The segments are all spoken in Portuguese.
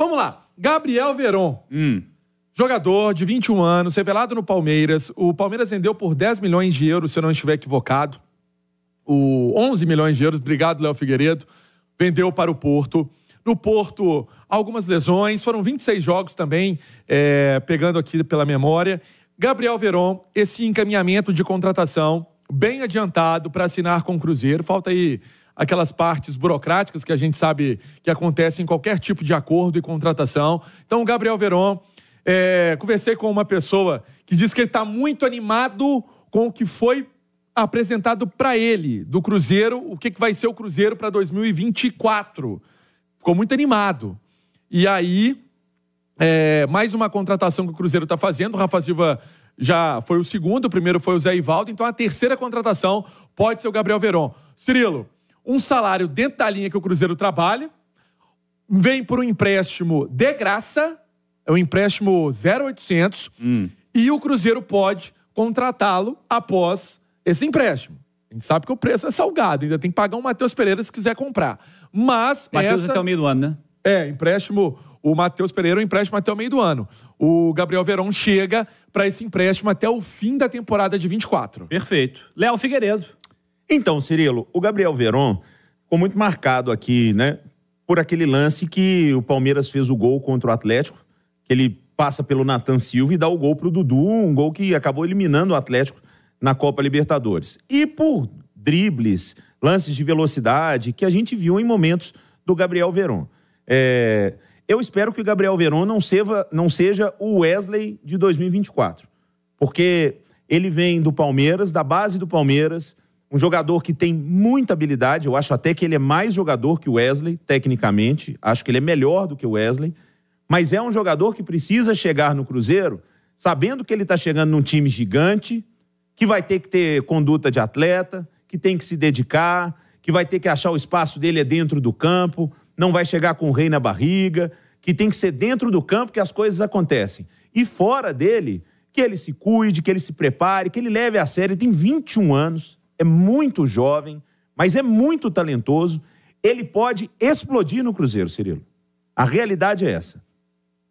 Vamos lá. Gabriel Veron. Hum. Jogador de 21 anos, revelado no Palmeiras. O Palmeiras vendeu por 10 milhões de euros, se eu não estiver equivocado. O 11 milhões de euros, obrigado, Léo Figueiredo. Vendeu para o Porto. No Porto, algumas lesões. Foram 26 jogos também, é, pegando aqui pela memória. Gabriel Veron, esse encaminhamento de contratação bem adiantado para assinar com o Cruzeiro. Falta aí aquelas partes burocráticas que a gente sabe que acontecem em qualquer tipo de acordo e contratação. Então, Gabriel Veron, é, conversei com uma pessoa que disse que ele está muito animado com o que foi apresentado para ele do Cruzeiro, o que, que vai ser o Cruzeiro para 2024. Ficou muito animado. E aí, é, mais uma contratação que o Cruzeiro está fazendo. O Rafa Silva já foi o segundo, o primeiro foi o Zé Ivaldo, então a terceira contratação pode ser o Gabriel Veron. Cirilo, um salário dentro da linha que o Cruzeiro trabalha, vem por um empréstimo de graça, é um empréstimo 0,800, hum. e o Cruzeiro pode contratá-lo após esse empréstimo. A gente sabe que o preço é salgado, ainda tem que pagar um Matheus Pereira se quiser comprar. Mas. Matheus essa... até o meio do ano, né? É, empréstimo. O Matheus Pereira, é um empréstimo até o meio do ano. O Gabriel Verón chega para esse empréstimo até o fim da temporada de 24. Perfeito. Léo Figueiredo. Então, Cirilo, o Gabriel Veron ficou muito marcado aqui, né? Por aquele lance que o Palmeiras fez o gol contra o Atlético, que ele passa pelo Nathan Silva e dá o gol pro Dudu, um gol que acabou eliminando o Atlético na Copa Libertadores. E por dribles, lances de velocidade que a gente viu em momentos do Gabriel Veron. É, eu espero que o Gabriel Veron não não seja o Wesley de 2024, porque ele vem do Palmeiras, da base do Palmeiras, um jogador que tem muita habilidade, eu acho até que ele é mais jogador que o Wesley, tecnicamente, acho que ele é melhor do que o Wesley, mas é um jogador que precisa chegar no Cruzeiro sabendo que ele está chegando num time gigante, que vai ter que ter conduta de atleta, que tem que se dedicar, que vai ter que achar o espaço dele é dentro do campo, não vai chegar com o rei na barriga, que tem que ser dentro do campo que as coisas acontecem. E fora dele, que ele se cuide, que ele se prepare, que ele leve a sério. Ele tem 21 anos, é muito jovem, mas é muito talentoso. Ele pode explodir no Cruzeiro, Cirilo. A realidade é essa.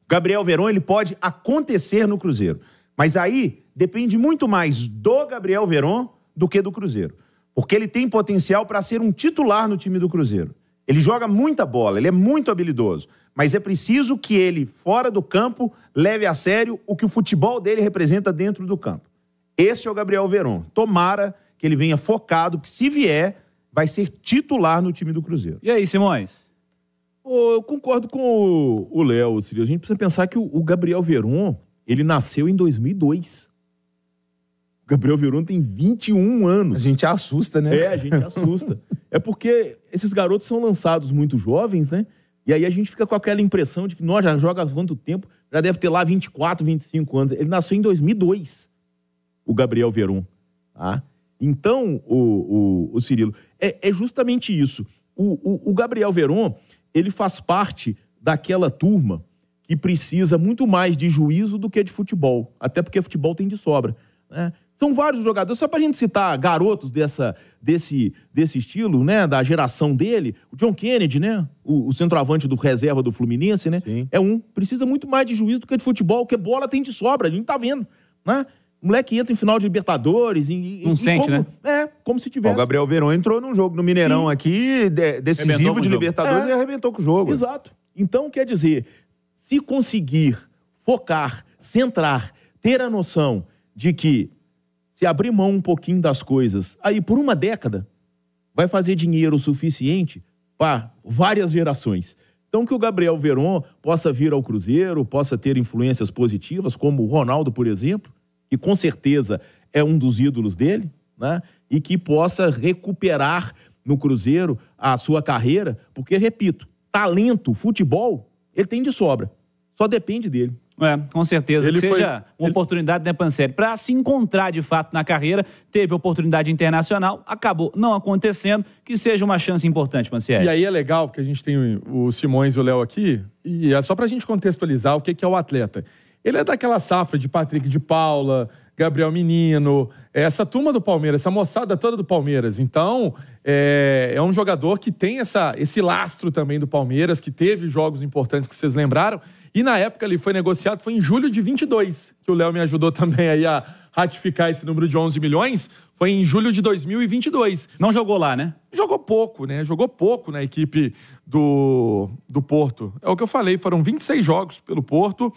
Gabriel Verón ele pode acontecer no Cruzeiro, mas aí depende muito mais do Gabriel Verón do que do Cruzeiro, porque ele tem potencial para ser um titular no time do Cruzeiro. Ele joga muita bola, ele é muito habilidoso, mas é preciso que ele, fora do campo, leve a sério o que o futebol dele representa dentro do campo. Esse é o Gabriel Veron. Tomara que ele venha focado, que se vier, vai ser titular no time do Cruzeiro. E aí, Simões? Oh, eu concordo com o Léo, A gente precisa pensar que o, Gabriel Veron, ele nasceu em 2002. O Gabriel Veron tem 21 anos. A gente assusta, né? É, a gente assusta. é porque esses garotos são lançados muito jovens, né? E aí a gente fica com aquela impressão de que, nós já joga há quanto tempo? Já deve ter lá 24, 25 anos. Ele nasceu em 2002, o Gabriel Veron. Tá? Então, o, o, o Cirilo, é, é, justamente isso. O, o, Gabriel Veron, ele faz parte daquela turma que precisa muito mais de juízo do que de futebol. Até porque futebol tem de sobra. Né? São vários jogadores. Só para a gente citar garotos dessa, desse, desse estilo, né? Da geração dele. O John Kennedy, né? O, o centroavante do reserva do Fluminense, né? É um. Precisa muito mais de juízo do que de futebol, porque bola tem de sobra. A gente tá vendo, né? O moleque entra em final de Libertadores. E, não e, sente, como, né? É, como se tivesse. O Gabriel Verão entrou num jogo no Mineirão Sim. aqui, de, decisivo de Libertadores, é. e arrebentou com o jogo. Exato. Então, quer dizer, se conseguir focar, centrar, ter a noção de que se abrir mão um pouquinho das coisas, aí por uma década, vai fazer dinheiro o suficiente para várias gerações. Então, que o Gabriel Verón possa vir ao Cruzeiro, possa ter influências positivas, como o Ronaldo, por exemplo, e com certeza é um dos ídolos dele, né? E que possa recuperar no Cruzeiro a sua carreira, porque, repito, talento, futebol, ele tem de sobra. Só depende dele. É, com certeza. Ele que seja foi... uma ele... oportunidade, né, Panseri? Para se encontrar de fato na carreira, teve oportunidade internacional, acabou não acontecendo, que seja uma chance importante, Panseri. E aí é legal, porque a gente tem o Simões e o Léo aqui, e é só para a gente contextualizar o que é o atleta. Ele é daquela safra de Patrick de Paula, Gabriel Menino, essa turma do Palmeiras, essa moçada toda do Palmeiras. Então, é, é, um jogador que tem essa, esse lastro também do Palmeiras, que teve jogos importantes que vocês lembraram. E na época ele foi negociado, foi em julho de 22, que o Léo me ajudou também aí a ratificar esse número de 11 milhões. Foi em julho de 2022. Não jogou lá, né? Jogou pouco, né? Jogou pouco na equipe do, do Porto. É o que eu falei, foram 26 jogos pelo Porto.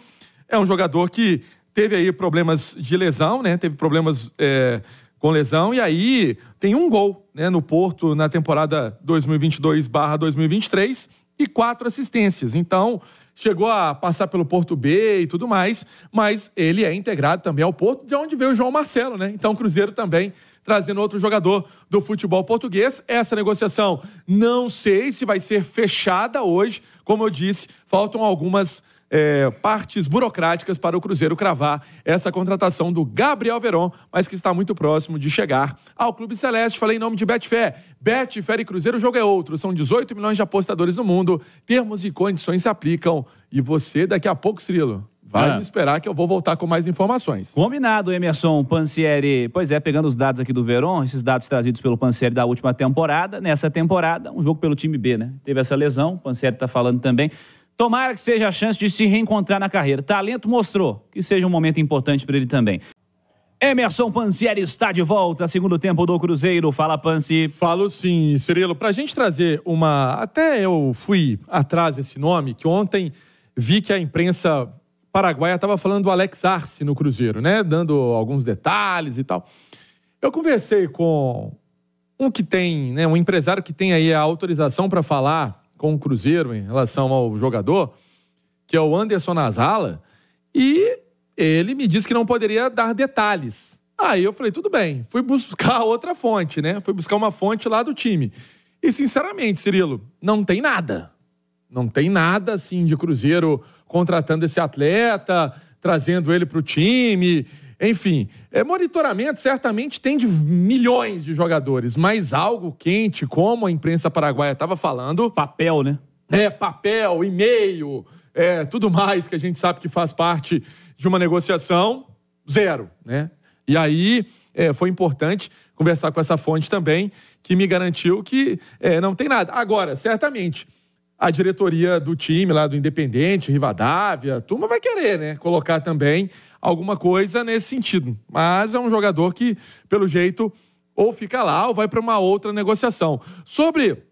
É um jogador que teve aí problemas de lesão, né? Teve problemas é, com lesão e aí tem um gol, né? No Porto na temporada 2022/2023 e quatro assistências. Então chegou a passar pelo Porto B e tudo mais, mas ele é integrado também ao Porto, de onde veio o João Marcelo, né? Então o Cruzeiro também trazendo outro jogador do futebol português. Essa negociação não sei se vai ser fechada hoje, como eu disse, faltam algumas é, partes burocráticas para o Cruzeiro cravar essa contratação do Gabriel Veron, mas que está muito próximo de chegar ao Clube Celeste. Falei em nome de Betfair. Betfair e Cruzeiro, o jogo é outro. São 18 milhões de apostadores no mundo. Termos e condições se aplicam. E você, daqui a pouco, Cirilo, Vai ah. me esperar que eu vou voltar com mais informações. Combinado, Emerson Pansieri. Pois é, pegando os dados aqui do Verón, esses dados trazidos pelo Pansieri da última temporada. Nessa temporada, um jogo pelo time B, né? Teve essa lesão, o Pansieri tá falando também. Tomara que seja a chance de se reencontrar na carreira. Talento mostrou, que seja um momento importante para ele também. Emerson Pansieri está de volta, segundo tempo do Cruzeiro. Fala, Pansi. Falo sim, Cirilo. Para a gente trazer uma. Até eu fui atrás desse nome, que ontem vi que a imprensa paraguaia estava falando do Alex Arce no Cruzeiro, né? Dando alguns detalhes e tal. Eu conversei com um que tem, né? Um empresário que tem aí a autorização para falar com o Cruzeiro em relação ao jogador, que é o Anderson Nazala, e ele me disse que não poderia dar detalhes. Aí eu falei, tudo bem, fui buscar outra fonte, né? Fui buscar uma fonte lá do time. E sinceramente, Cirilo, não tem nada. Não tem nada assim de Cruzeiro contratando esse atleta, trazendo ele para o time, enfim, é, monitoramento certamente tem de milhões de jogadores, mas algo quente, como a imprensa paraguaia estava falando. Papel, né? É, papel, e-mail, é, tudo mais que a gente sabe que faz parte de uma negociação, zero, né? E aí é, foi importante conversar com essa fonte também, que me garantiu que é, não tem nada. Agora, certamente a diretoria do time lá do Independente, Rivadavia, a turma vai querer, né? Colocar também alguma coisa nesse sentido. Mas é um jogador que, pelo jeito, ou fica lá ou vai para uma outra negociação. Sobre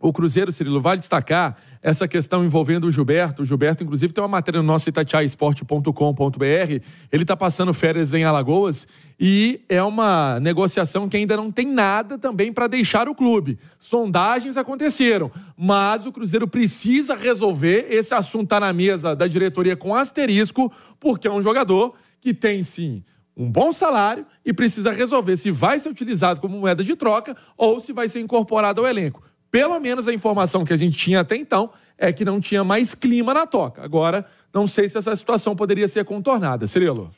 o Cruzeiro, Cirilo, vale destacar essa questão envolvendo o Gilberto. O Gilberto, inclusive, tem uma matéria no nosso itatiaesporte.com.br. Ele está passando férias em Alagoas e é uma negociação que ainda não tem nada também para deixar o clube. Sondagens aconteceram, mas o Cruzeiro precisa resolver. Esse assunto está na mesa da diretoria com asterisco, porque é um jogador que tem sim um bom salário e precisa resolver se vai ser utilizado como moeda de troca ou se vai ser incorporado ao elenco. Pelo menos a informação que a gente tinha até então é que não tinha mais clima na toca. Agora, não sei se essa situação poderia ser contornada. Cirilo.